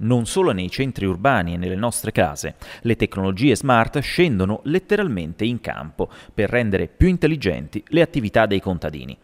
Non solo nei centri urbani e nelle nostre case, le tecnologie smart scendono letteralmente in campo per rendere più intelligenti le attività dei contadini.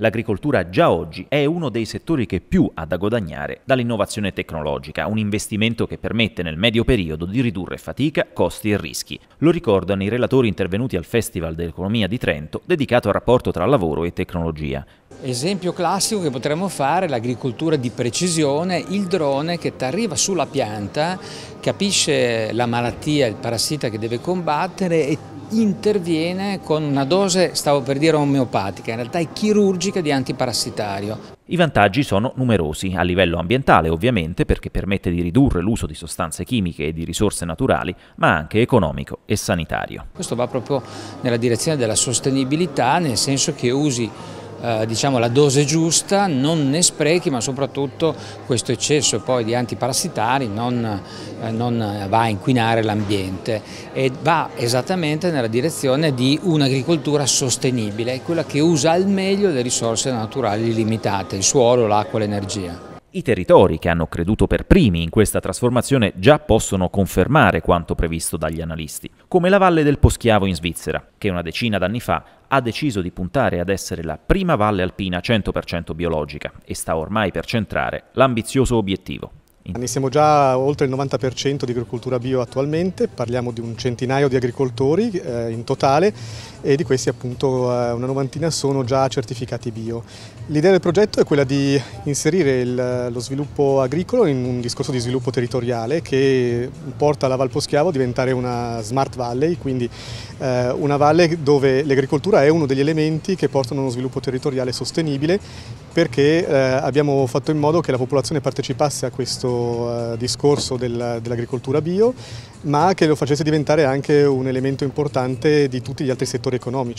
L'agricoltura già oggi è uno dei settori che più ha da guadagnare dall'innovazione tecnologica, un investimento che permette nel medio periodo di ridurre fatica, costi e rischi. Lo ricordano i relatori intervenuti al Festival dell'Economia di Trento dedicato al rapporto tra lavoro e tecnologia. Esempio classico che potremmo fare l'agricoltura di precisione, il drone che arriva sulla pianta, capisce la malattia, il parassita che deve combattere e interviene con una dose, stavo per dire omeopatica, in realtà è chirurgica di antiparassitario. I vantaggi sono numerosi, a livello ambientale ovviamente perché permette di ridurre l'uso di sostanze chimiche e di risorse naturali, ma anche economico e sanitario. Questo va proprio nella direzione della sostenibilità, nel senso che usi eh, diciamo, la dose giusta, non ne sprechi ma soprattutto questo eccesso poi di antiparassitari non, eh, non eh, va a inquinare l'ambiente e va esattamente nella direzione di un'agricoltura sostenibile, quella che usa al meglio le risorse naturali limitate, il suolo, l'acqua, l'energia. I territori che hanno creduto per primi in questa trasformazione già possono confermare quanto previsto dagli analisti, come la Valle del Poschiavo in Svizzera, che una decina d'anni fa ha deciso di puntare ad essere la prima valle alpina 100% biologica e sta ormai per centrare l'ambizioso obiettivo. Ne siamo già oltre il 90% di agricoltura bio attualmente, parliamo di un centinaio di agricoltori eh, in totale e di questi appunto eh, una novantina sono già certificati bio. L'idea del progetto è quella di inserire il, lo sviluppo agricolo in un discorso di sviluppo territoriale che porta la Val Poschiavo a diventare una smart valley, quindi eh, una valle dove l'agricoltura è uno degli elementi che portano a uno sviluppo territoriale sostenibile perché eh, abbiamo fatto in modo che la popolazione partecipasse a questo eh, discorso del, dell'agricoltura bio, ma che lo facesse diventare anche un elemento importante di tutti gli altri settori economici.